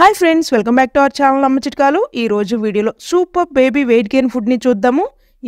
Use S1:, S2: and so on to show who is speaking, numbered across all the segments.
S1: hi friends welcome back to our channel Amma Chitkalu ఈరోజు వీడియోలో super baby weight gain ఫుడ్ని చూద్దాము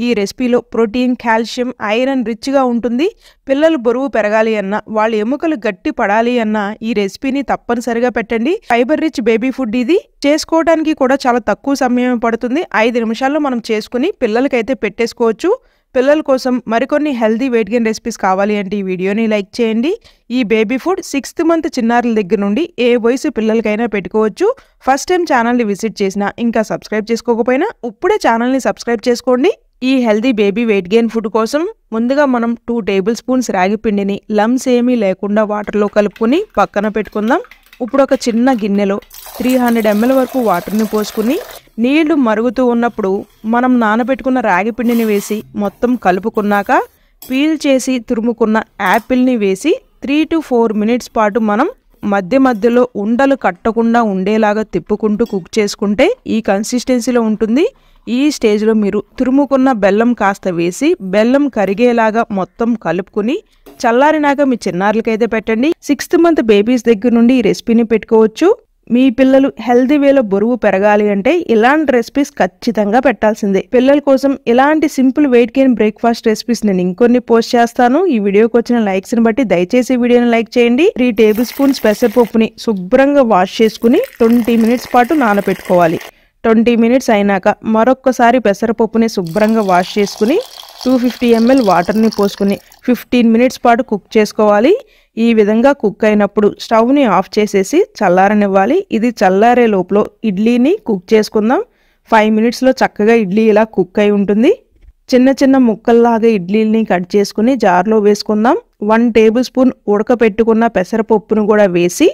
S1: ఈ రెసిపీలో ప్రోటీన్ కాల్షియం ఐరన్ రిచ్గా ఉంటుంది పిల్లలు బరువు పెరగాలి అన్నా వాళ్ళ ఎముకలు గట్టి పడాలి అన్నా ఈ రెసిపీని తప్పనిసరిగా పెట్టండి ఫైబర్ రిచ్ బేబీ ఫుడ్ ఇది చేసుకోవడానికి కూడా చాలా తక్కువ సమయం పడుతుంది ఐదు నిమిషాల్లో మనం చేసుకుని పిల్లలకైతే పెట్టేసుకోవచ్చు పిల్లల కోసం మరికొన్ని హెల్దీ వెయిట్ గెయిన్ రెసిపీస్ కావాలి అంటే ఈ వీడియోని లైక్ చేయండి ఈ బేబీ ఫుడ్ సిక్స్త్ మంత్ చిన్నారుల దగ్గర నుండి ఏ వయసు పిల్లలకైనా పెట్టుకోవచ్చు ఫస్ట్ టైం ఛానల్ని విజిట్ చేసినా ఇంకా సబ్స్క్రైబ్ చేసుకోకపోయినా ఇప్పుడే ఛానల్ని సబ్స్క్రైబ్ చేసుకోండి ఈ healthy baby weight gain food కోసం ముందుగా మనం టూ టేబుల్ స్పూన్స్ రాగి పిండిని లమ్స్ ఏమీ లేకుండా వాటర్లో కలుపుకొని పక్కన పెట్టుకుందాం ఇప్పుడు ఒక చిన్న గిన్నెలో త్రీ హండ్రెడ్ ఎంఎల్ వరకు వాటర్ని పోసుకుని నీళ్లు మరుగుతూ ఉన్నప్పుడు మనం నానబెట్టుకున్న రాగి పిండిని వేసి మొత్తం కలుపుకున్నాక పీల్ చేసి తురుముకున్న యాపిల్ని వేసి త్రీ టు ఫోర్ మినిట్స్ పాటు మనం మధ్య మధ్యలో ఉండలు కట్టకుండా ఉండేలాగా తిప్పుకుంటూ కుక్ చేసుకుంటే ఈ కన్సిస్టెన్సీలో ఉంటుంది ఈ స్టేజ్లో మీరు తురుముకున్న బెల్లం కాస్త వేసి బెల్లం కరిగేలాగా మొత్తం కలుపుకుని చల్లారినాక మీ చిన్నారులకైతే పెట్టండి సిక్స్త్ మంత్ బేబీస్ దగ్గర నుండి ఈ రెసిపీని పెట్టుకోవచ్చు మీ పిల్లలు హెల్దీ వేలో బరువు పెరగాలి అంటే ఇలాంటి రెసిపీస్ ఖచ్చితంగా పెట్టాల్సిందే పిల్లల కోసం ఇలాంటి simple weight gain breakfast recipes నేను ఇంకొన్ని పోస్ట్ చేస్తాను ఈ వీడియోకి వచ్చిన లైక్స్ ని బట్టి దయచేసి వీడియోని లైక్ చేయండి త్రీ టేబుల్ స్పూన్స్ పెసరపప్పుని శుభ్రంగా వాష్ చేసుకుని ట్వంటీ మినిట్స్ పాటు నానబెట్టుకోవాలి ట్వంటీ మినిట్స్ అయినాక మరొక్కసారి పెసరపప్పుని శుభ్రంగా వాష్ చేసుకుని టూ ఫిఫ్టీ ఎంఎల్ వాటర్ని పోసుకుని ఫిఫ్టీన్ మినిట్స్ పాటు కుక్ చేసుకోవాలి ఈ విధంగా కుక్ అయినప్పుడు స్టవ్ని ఆఫ్ చేసేసి చల్లారనివ్వాలి ఇది చల్లారే లోపల ఇడ్లీని కుక్ చేసుకుందాం ఫైవ్ మినిట్స్లో చక్కగా ఇడ్లీ ఇలా కుక్ అయి ఉంటుంది చిన్న చిన్న ముక్కల్లాగా ఇడ్లీని కట్ చేసుకుని జార్లో వేసుకుందాం వన్ టేబుల్ స్పూన్ ఉడకపెట్టుకున్న పెసరపప్పును కూడా వేసి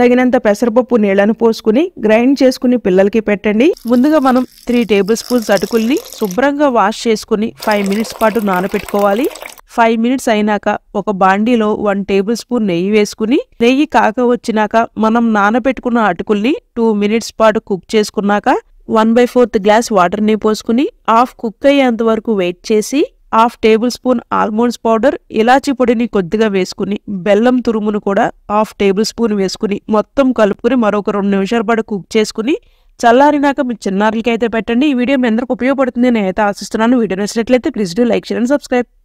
S1: తగినంత పెసరపప్పు నీళ్లను పోసుకుని గ్రైండ్ చేసుకుని పిల్లలకి పెట్టండి ముందుగా మనం త్రీ టేబుల్ స్పూన్స్ అటుకుల్ని శుభ్రంగా వాష్ చేసుకుని ఫైవ్ మినిట్స్ పాటు నానబెట్టుకోవాలి ఫైవ్ మినిట్స్ అయినాక ఒక బాండీలో వన్ టేబుల్ స్పూన్ నెయ్యి వేసుకుని నెయ్యి కాక వచ్చినాక మనం నానబెట్టుకున్న అటుకుల్ని టూ మినిట్స్ పాటు కుక్ చేసుకున్నాక వన్ బై ఫోర్త్ గ్లాస్ వాటర్ని పోసుకుని హాఫ్ కుక్ అయ్యేంత వరకు వెయిట్ చేసి half tablespoon almonds powder ఇలాచి పొడిని కొద్దిగా వేసుకుని బెల్లం తురుమును కూడా హాఫ్ టేబుల్ స్పూన్ వేసుకుని మొత్తం కలుపుకుని మరొక రెండు నిమిషాల పాటు కుక్ చేసుకుని చల్లారినాక మీ చిన్నారులకి అయితే పెట్టండి ఈ వీడియో మీ అందరికి ఉపయోగపడుతుంది అయితే ఆశిస్తున్నాను వీడియో నచ్చినట్లయితే please do like share and subscribe